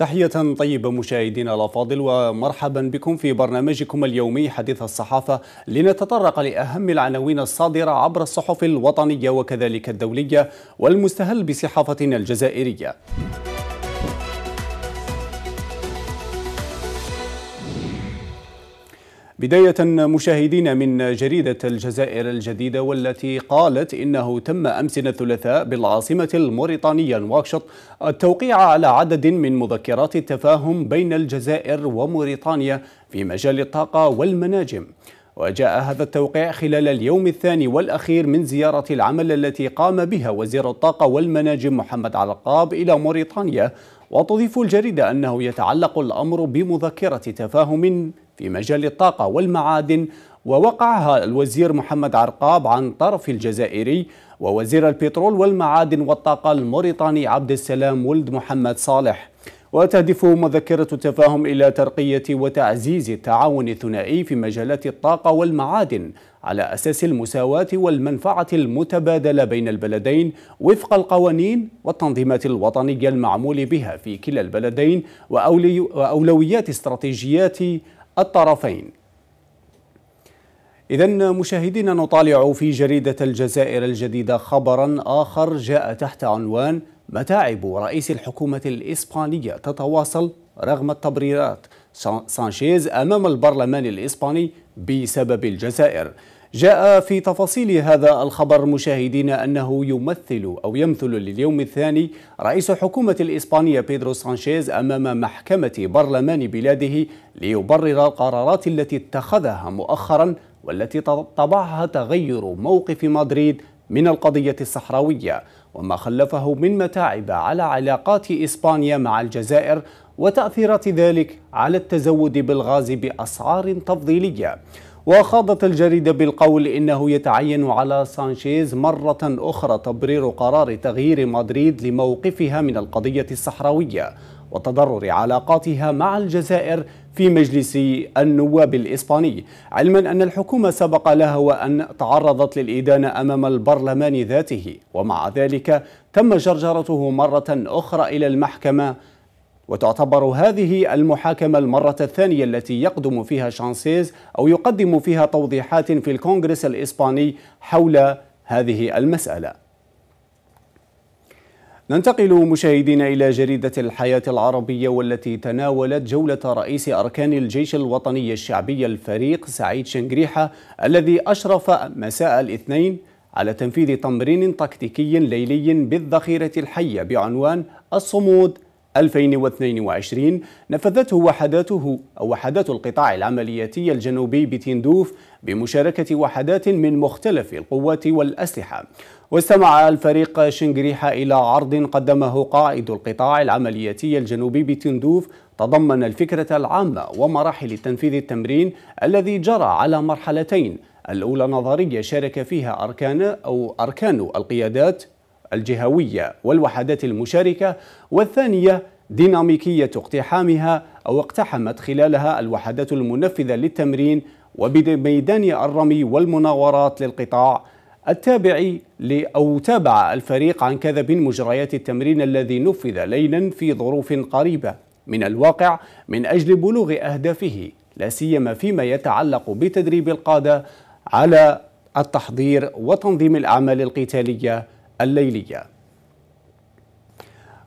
تحية طيبة مشاهدينا الأفاضل ومرحبا بكم في برنامجكم اليومي حديث الصحافة لنتطرق لأهم العناوين الصادرة عبر الصحف الوطنية وكذلك الدولية والمستهل بصحافتنا الجزائرية. بداية مشاهدين من جريدة الجزائر الجديدة والتي قالت إنه تم أمسنا الثلاثاء بالعاصمة الموريطانية نواكشوط التوقيع على عدد من مذكرات التفاهم بين الجزائر وموريطانيا في مجال الطاقة والمناجم وجاء هذا التوقيع خلال اليوم الثاني والأخير من زيارة العمل التي قام بها وزير الطاقة والمناجم محمد علقاب إلى موريطانيا وتضيف الجريدة أنه يتعلق الأمر بمذكرة تفاهم في مجال الطاقة والمعادن ووقعها الوزير محمد عرقاب عن طرف الجزائري ووزير البترول والمعادن والطاقة الموريتاني عبد السلام ولد محمد صالح وتهدف مذكرة التفاهم إلى ترقية وتعزيز التعاون الثنائي في مجالات الطاقة والمعادن على أساس المساواة والمنفعة المتبادلة بين البلدين وفق القوانين والتنظيمات الوطنية المعمول بها في كلا البلدين وأولويات استراتيجيات الطرفين إذا مشاهدينا نطالع في جريدة الجزائر الجديدة خبرا آخر جاء تحت عنوان متاعب رئيس الحكومة الإسبانية تتواصل رغم التبريرات سانشيز أمام البرلمان الإسباني بسبب الجزائر جاء في تفاصيل هذا الخبر مشاهدين أنه يمثل أو يمثل لليوم الثاني رئيس حكومة الإسبانية بيدرو سانشيز أمام محكمة برلمان بلاده ليبرر القرارات التي اتخذها مؤخرا والتي طبعها تغير موقف مدريد من القضية الصحراوية وما خلفه من متاعب على علاقات إسبانيا مع الجزائر وتأثيرات ذلك على التزود بالغاز بأسعار تفضيلية وخاضت الجريدة بالقول إنه يتعين على سانشيز مرة أخرى تبرير قرار تغيير مدريد لموقفها من القضية الصحراوية وتضرر علاقاتها مع الجزائر في مجلس النواب الإسباني علما أن الحكومة سبق لها وأن تعرضت للإدانة أمام البرلمان ذاته ومع ذلك تم جرجرته مرة أخرى إلى المحكمة وتعتبر هذه المحاكمة المرة الثانية التي يقدم فيها شانسيز أو يقدم فيها توضيحات في الكونغرس الإسباني حول هذه المسألة ننتقل مشاهدينا إلى جريدة الحياة العربية والتي تناولت جولة رئيس أركان الجيش الوطني الشعبي الفريق سعيد شنقريحة الذي أشرف مساء الاثنين على تنفيذ تمرين تكتيكي ليلي بالذخيرة الحية بعنوان الصمود 2022 نفذته وحداته أو وحدات القطاع العملياتي الجنوبي بتندوف بمشاركة وحدات من مختلف القوات والأسلحة واستمع الفريق شنغريحة إلى عرض قدمه قائد القطاع العملياتي الجنوبي بتندوف تضمن الفكرة العامة ومراحل تنفيذ التمرين الذي جرى على مرحلتين الأولى نظرية شارك فيها أركان أو أركان القيادات الجهوية والوحدات المشاركة والثانية ديناميكية اقتحامها أو اقتحمت خلالها الوحدات المنفذة للتمرين وبميدان الرمي والمناورات للقطاع التابع أو تابع الفريق عن كذب مجريات التمرين الذي نفذ ليلا في ظروف قريبة من الواقع من أجل بلوغ أهدافه لا سيما فيما يتعلق بتدريب القادة على التحضير وتنظيم الأعمال القتالية الليلية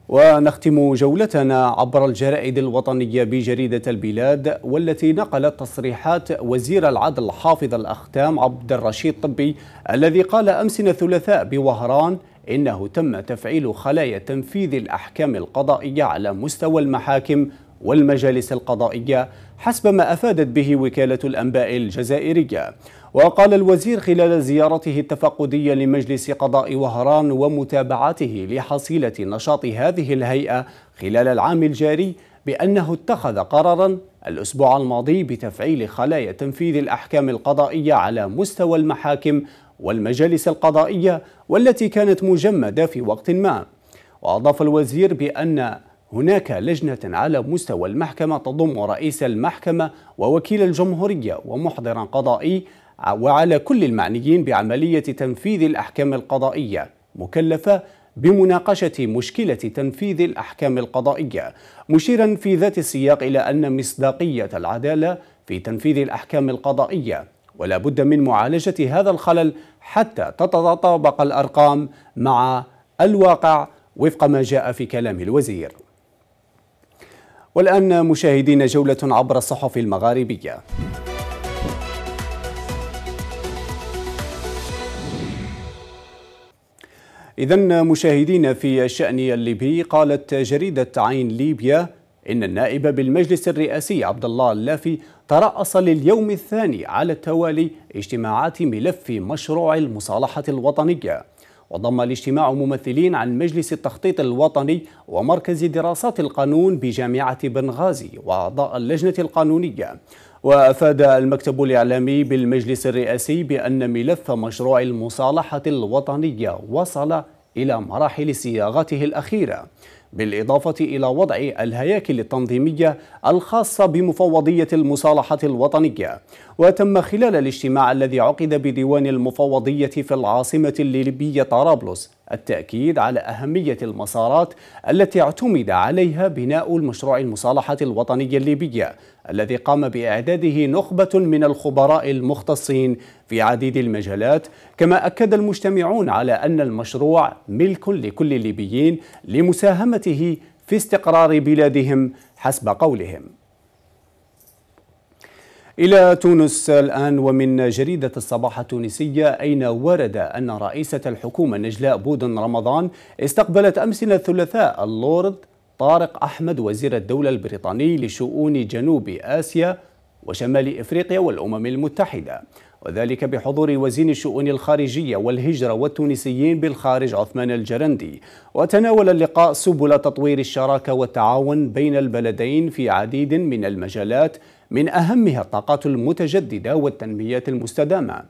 ونختم جولتنا عبر الجرائد الوطنية بجريدة البلاد والتي نقلت تصريحات وزير العدل حافظ الأختام عبد الرشيد طبي الذي قال أمسنا الثلاثاء بوهران إنه تم تفعيل خلايا تنفيذ الأحكام القضائية على مستوى المحاكم والمجالس القضائية حسب ما أفادت به وكالة الأنباء الجزائرية وقال الوزير خلال زيارته التفقدية لمجلس قضاء وهران ومتابعته لحصيلة نشاط هذه الهيئة خلال العام الجاري بأنه اتخذ قرارا الأسبوع الماضي بتفعيل خلايا تنفيذ الأحكام القضائية على مستوى المحاكم والمجالس القضائية والتي كانت مجمدة في وقت ما وأضاف الوزير بأن هناك لجنة على مستوى المحكمة تضم رئيس المحكمة ووكيل الجمهورية ومحضرا قضائي وعلى كل المعنيين بعملية تنفيذ الأحكام القضائية مكلفة بمناقشة مشكلة تنفيذ الأحكام القضائية مشيرا في ذات السياق إلى أن مصداقية العدالة في تنفيذ الأحكام القضائية ولا بد من معالجة هذا الخلل حتى تتطابق الأرقام مع الواقع وفق ما جاء في كلام الوزير والآن مشاهدين جولة عبر الصحف المغاربية إذا مشاهدين في الشأن الليبي قالت جريدة عين ليبيا إن النائب بالمجلس الرئاسي عبد الله اللافي ترأس لليوم الثاني على التوالي اجتماعات ملف مشروع المصالحة الوطنية وضم الاجتماع ممثلين عن مجلس التخطيط الوطني ومركز دراسات القانون بجامعة بنغازي وأعضاء اللجنة القانونية وأفاد المكتب الإعلامي بالمجلس الرئاسي بأن ملف مشروع المصالحة الوطنية وصل إلى مراحل صياغته الأخيرة بالإضافة إلى وضع الهياكل التنظيمية الخاصة بمفوضية المصالحة الوطنية وتم خلال الاجتماع الذي عقد بديوان المفوضية في العاصمة الليبية طرابلس التأكيد على أهمية المسارات التي اعتمد عليها بناء المشروع المصالحة الوطنية الليبية الذي قام باعداده نخبه من الخبراء المختصين في عديد المجالات كما اكد المجتمعون على ان المشروع ملك لكل الليبيين لمساهمته في استقرار بلادهم حسب قولهم إلى تونس الآن ومن جريدة الصباح التونسية أين ورد أن رئيسة الحكومة نجلاء بودن رمضان استقبلت أمس الثلاثاء اللورد طارق أحمد وزير الدولة البريطاني لشؤون جنوب آسيا وشمال إفريقيا والأمم المتحدة وذلك بحضور وزير الشؤون الخارجية والهجرة والتونسيين بالخارج عثمان الجرندي وتناول اللقاء سبل تطوير الشراكة والتعاون بين البلدين في عديد من المجالات من أهمها الطاقات المتجددة والتنميات المستدامة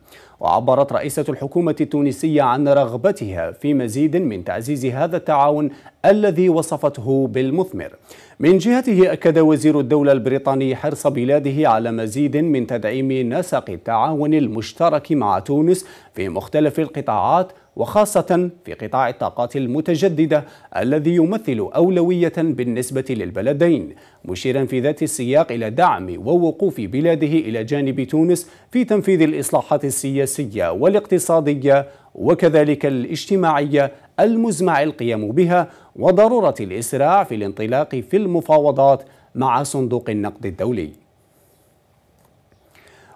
وعبرت رئيسة الحكومة التونسية عن رغبتها في مزيد من تعزيز هذا التعاون الذي وصفته بالمثمر من جهته أكد وزير الدولة البريطاني حرص بلاده على مزيد من تدعيم نسق التعاون المشترك مع تونس في مختلف القطاعات وخاصة في قطاع الطاقات المتجددة الذي يمثل أولوية بالنسبة للبلدين مشيرا في ذات السياق إلى دعم ووقوف بلاده إلى جانب تونس في تنفيذ الإصلاحات السياسية السياسية والاقتصادية وكذلك الاجتماعية المزمع القيام بها وضرورة الإسراع في الانطلاق في المفاوضات مع صندوق النقد الدولي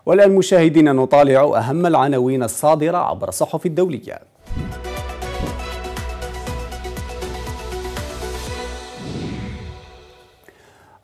والآن مشاهدينا نطالع أهم العناوين الصادرة عبر الصحف الدولية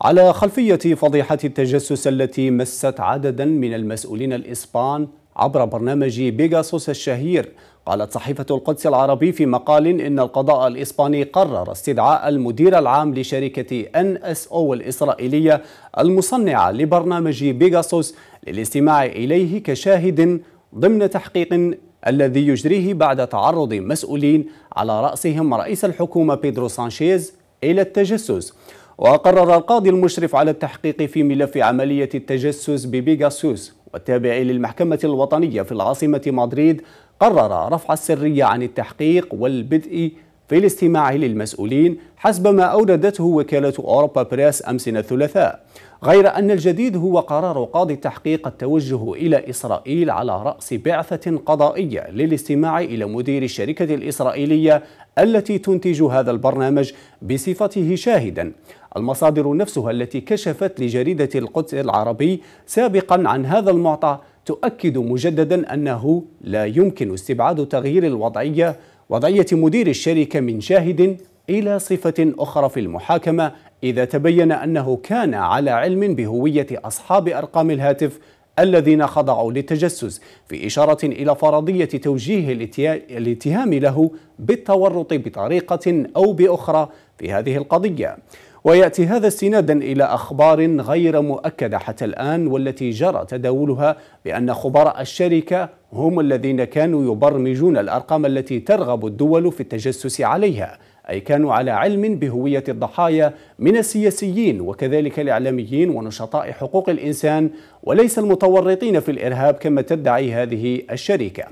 على خلفية فضيحة التجسس التي مست عددا من المسؤولين الإسبان عبر برنامج بيجاسوس الشهير قالت صحيفة القدس العربي في مقال إن القضاء الإسباني قرر استدعاء المدير العام لشركة NSO الإسرائيلية المصنعة لبرنامج بيجاسوس للاستماع إليه كشاهد ضمن تحقيق الذي يجريه بعد تعرض مسؤولين على رأسهم رئيس الحكومة بيدرو سانشيز إلى التجسس وقرر القاضي المشرف على التحقيق في ملف عملية التجسس ببيجاسوس والتابع للمحكمة الوطنية في العاصمة مدريد قرر رفع السرية عن التحقيق والبدء في الاستماع للمسؤولين حسب ما أوردته وكالة أوروبا بريس أمسنا الثلاثاء غير أن الجديد هو قرار قاضي التحقيق التوجه إلى إسرائيل على رأس بعثة قضائية للاستماع إلى مدير الشركة الإسرائيلية التي تنتج هذا البرنامج بصفته شاهدا المصادر نفسها التي كشفت لجريدة القدس العربي سابقا عن هذا المعطى تؤكد مجددا أنه لا يمكن استبعاد تغيير الوضعية وضعية مدير الشركة من شاهد إلى صفة أخرى في المحاكمة إذا تبين أنه كان على علم بهوية أصحاب أرقام الهاتف الذين خضعوا للتجسس في إشارة إلى فرضية توجيه الاتهام له بالتورط بطريقة أو بأخرى في هذه القضية ويأتي هذا استنادا إلى أخبار غير مؤكدة حتى الآن والتي جرى تداولها بأن خبراء الشركة هم الذين كانوا يبرمجون الأرقام التي ترغب الدول في التجسس عليها أي كانوا على علم بهوية الضحايا من السياسيين وكذلك الإعلاميين ونشطاء حقوق الإنسان وليس المتورطين في الإرهاب كما تدعي هذه الشركة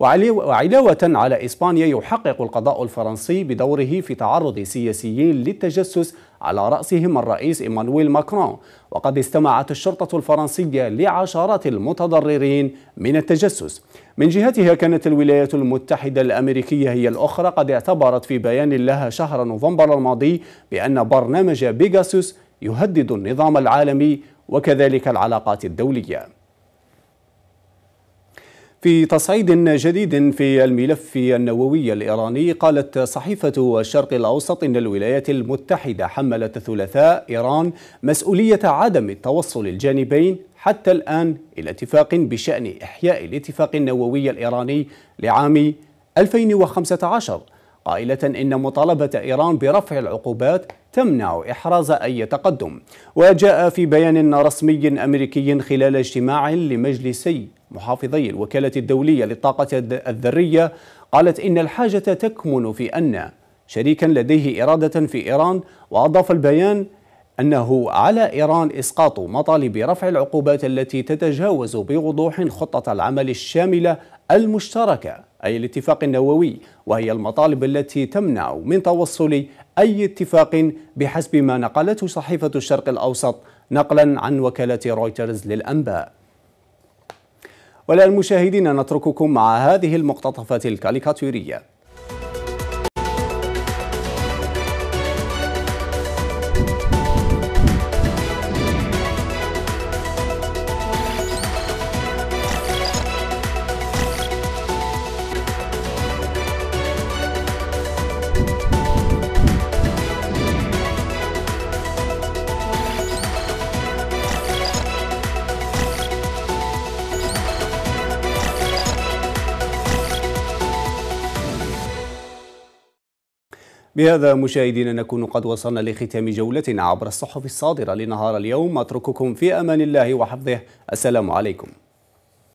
وعلاوة على إسبانيا يحقق القضاء الفرنسي بدوره في تعرض سياسيين للتجسس على رأسهم الرئيس إيمانويل ماكرون وقد استمعت الشرطة الفرنسية لعشرات المتضررين من التجسس من جهتها كانت الولايات المتحدة الأمريكية هي الأخرى قد اعتبرت في بيان لها شهر نوفمبر الماضي بأن برنامج بيجاسوس يهدد النظام العالمي وكذلك العلاقات الدوليه في تصعيد جديد في الملف النووي الإيراني قالت صحيفة الشرق الأوسط إن الولايات المتحدة حملت الثلاثاء إيران مسؤولية عدم التوصل الجانبين حتى الآن إلى اتفاق بشأن إحياء الاتفاق النووي الإيراني لعام 2015 قائلة إن مطالبة إيران برفع العقوبات تمنع إحراز أي تقدم وجاء في بيان رسمي أمريكي خلال اجتماع لمجلسي محافظي الوكالة الدولية للطاقة الذرية قالت إن الحاجة تكمن في أن شريكا لديه إرادة في إيران وأضاف البيان أنه على إيران إسقاط مطالب رفع العقوبات التي تتجاوز بوضوح خطة العمل الشاملة المشتركة أي الاتفاق النووي وهي المطالب التي تمنع من توصل أي اتفاق بحسب ما نقلته صحيفة الشرق الأوسط نقلا عن وكالة رويترز للأنباء والآن مشاهدينا نترككم مع هذه المقتطفات الكاريكاتورية بهذا مشاهدينا نكون قد وصلنا لختام جولتنا عبر الصحف الصادرة لنهار اليوم أترككم في أمان الله وحفظه السلام عليكم